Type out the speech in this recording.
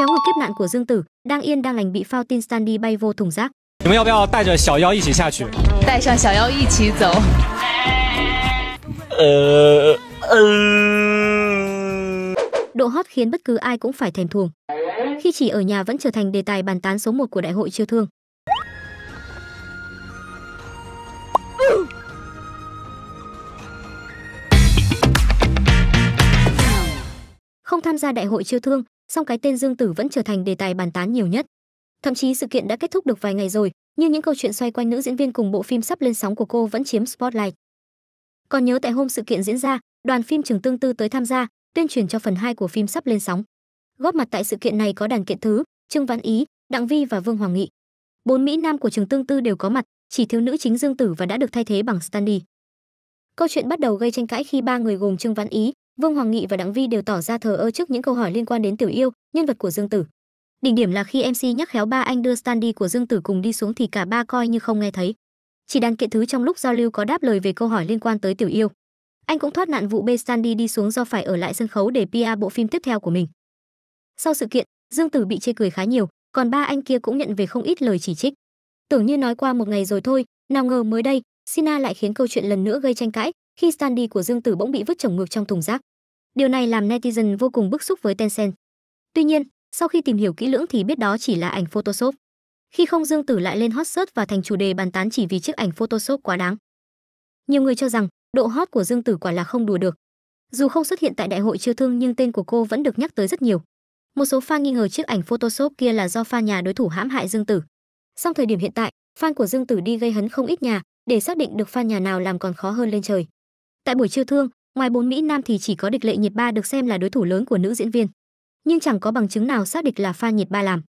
cháu ngực kiếp nạn của Dương Tử đang yên đang lành bị phao tin Stan đi bay vô thùng rác. có theo theo không? Độ hot khiến bất cứ ai cũng phải thèm thuồng. Khi chỉ ở nhà vẫn trở thành đề tài bàn tán số 1 của đại hội chiêu thương. Không tham gia đại hội chiêu thương, song cái tên Dương Tử vẫn trở thành đề tài bàn tán nhiều nhất. Thậm chí sự kiện đã kết thúc được vài ngày rồi, nhưng những câu chuyện xoay quanh nữ diễn viên cùng bộ phim sắp lên sóng của cô vẫn chiếm spotlight. Còn nhớ tại hôm sự kiện diễn ra, đoàn phim Trường Tương Tư tới tham gia, tuyên truyền cho phần 2 của phim sắp lên sóng. Góp mặt tại sự kiện này có Đàn Kiện Thứ, Trương Văn Ý, Đặng Vi và Vương Hoàng Nghị. Bốn mỹ nam của Trường Tương Tư đều có mặt, chỉ thiếu nữ chính Dương Tử và đã được thay thế bằng Stanley. Câu chuyện bắt đầu gây tranh cãi khi ba người gồm Trương Văn Ý, Vương Hoàng Nghị và Đặng Vi đều tỏ ra thờ ơ trước những câu hỏi liên quan đến Tiểu Yêu, nhân vật của Dương Tử. Đỉnh điểm là khi MC nhắc khéo ba anh đưa standy của Dương Tử cùng đi xuống thì cả ba coi như không nghe thấy. Chỉ đàn kiện thứ trong lúc giao lưu có đáp lời về câu hỏi liên quan tới Tiểu Yêu. Anh cũng thoát nạn vụ bê standy đi xuống do phải ở lại sân khấu để PR bộ phim tiếp theo của mình. Sau sự kiện, Dương Tử bị chê cười khá nhiều, còn ba anh kia cũng nhận về không ít lời chỉ trích. Tưởng như nói qua một ngày rồi thôi, nào ngờ mới đây, Sina lại khiến câu chuyện lần nữa gây tranh cãi, khi standy của Dương Tử bỗng bị vứt chồng ngược trong thùng rác. Điều này làm netizen vô cùng bức xúc với Tencent. Tuy nhiên, sau khi tìm hiểu kỹ lưỡng thì biết đó chỉ là ảnh Photoshop. Khi không Dương Tử lại lên hot search và thành chủ đề bàn tán chỉ vì chiếc ảnh Photoshop quá đáng. Nhiều người cho rằng độ hot của Dương Tử quả là không đùa được. Dù không xuất hiện tại đại hội chiêu thương nhưng tên của cô vẫn được nhắc tới rất nhiều. Một số fan nghi ngờ chiếc ảnh Photoshop kia là do fan nhà đối thủ hãm hại Dương Tử. Song thời điểm hiện tại, fan của Dương Tử đi gây hấn không ít nhà, để xác định được fan nhà nào làm còn khó hơn lên trời. Tại buổi chiêu thương, Ngoài bốn Mỹ Nam thì chỉ có địch lệ nhiệt ba được xem là đối thủ lớn của nữ diễn viên. Nhưng chẳng có bằng chứng nào xác định là pha nhiệt ba làm.